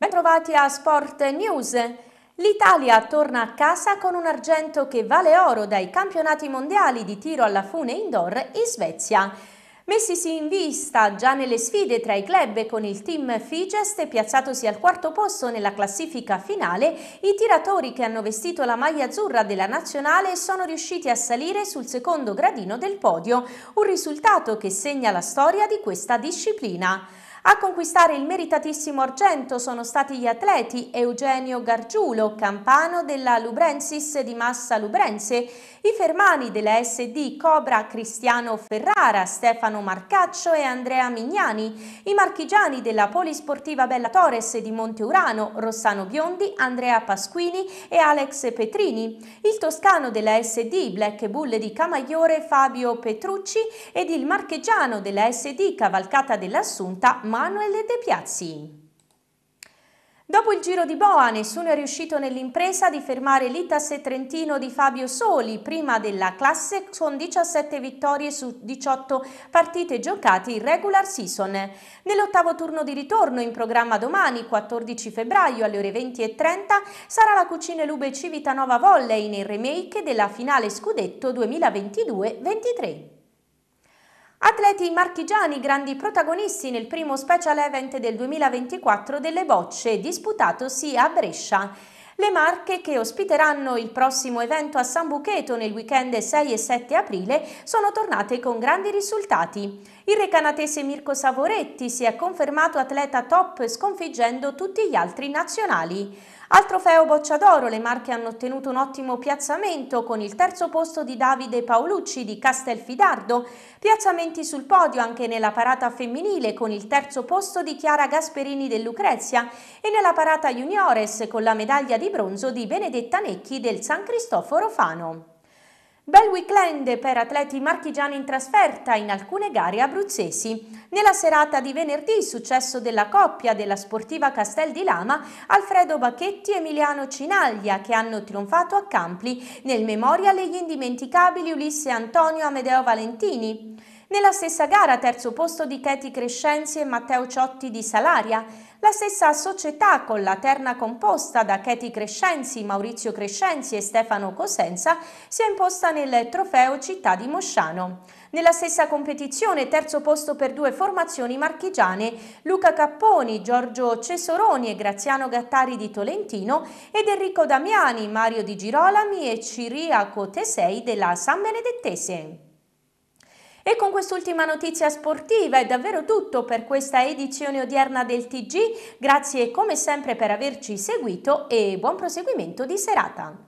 Bentrovati a Sport News. L'Italia torna a casa con un argento che vale oro dai campionati mondiali di tiro alla fune indoor in Svezia. Messi si in vista già nelle sfide tra i club con il team Figest, piazzatosi al quarto posto nella classifica finale, i tiratori che hanno vestito la maglia azzurra della nazionale sono riusciti a salire sul secondo gradino del podio, un risultato che segna la storia di questa disciplina. A conquistare il meritatissimo argento sono stati gli atleti Eugenio Gargiulo, campano della Lubrensis di Massa Lubrense, i fermani della SD Cobra Cristiano Ferrara, Stefano Marcaccio e Andrea Mignani, i marchigiani della Polisportiva Bella Torres di Monte Urano, Rossano Biondi, Andrea Pasquini e Alex Petrini, il toscano della SD Black Bull di Camaiore Fabio Petrucci ed il marchegiano della SD Cavalcata dell'Assunta Manuel De Piazzi. Dopo il giro di boa nessuno è riuscito nell'impresa di fermare l'Itas Trentino di Fabio Soli, prima della classe con 17 vittorie su 18 partite giocate in regular season. Nell'ottavo turno di ritorno in programma domani 14 febbraio alle ore 20.30 sarà la Cucine Lube Civitanova Volley nel remake della finale scudetto 2022-23. Atleti marchigiani grandi protagonisti nel primo special event del 2024 delle bocce disputatosi a Brescia. Le Marche, che ospiteranno il prossimo evento a San Bucheto nel weekend 6 e 7 aprile, sono tornate con grandi risultati. Il recanatese Mirko Savoretti si è confermato atleta top sconfiggendo tutti gli altri nazionali. Al trofeo Boccia d'Oro le Marche hanno ottenuto un ottimo piazzamento con il terzo posto di Davide Paolucci di Castelfidardo, piazzamenti sul podio anche nella parata femminile con il terzo posto di Chiara Gasperini del Lucrezia e nella parata juniores con la medaglia di bronzo di Benedetta Necchi del San Cristoforo Fano. Bel weekend per atleti marchigiani in trasferta in alcune gare abruzzesi. Nella serata di venerdì successo della coppia della sportiva Castel di Lama, Alfredo Bacchetti e Emiliano Cinaglia che hanno trionfato a Campli nel memoriale degli Indimenticabili Ulisse Antonio Amedeo Valentini. Nella stessa gara terzo posto di Teti Crescenzi e Matteo Ciotti di Salaria. La stessa società con la terna composta da Cheti Crescenzi, Maurizio Crescenzi e Stefano Cosenza si è imposta nel trofeo Città di Mosciano. Nella stessa competizione terzo posto per due formazioni marchigiane, Luca Capponi, Giorgio Cesoroni e Graziano Gattari di Tolentino ed Enrico Damiani, Mario Di Girolami e Ciriaco Tesei della San Benedettese. E con quest'ultima notizia sportiva è davvero tutto per questa edizione odierna del TG, grazie come sempre per averci seguito e buon proseguimento di serata.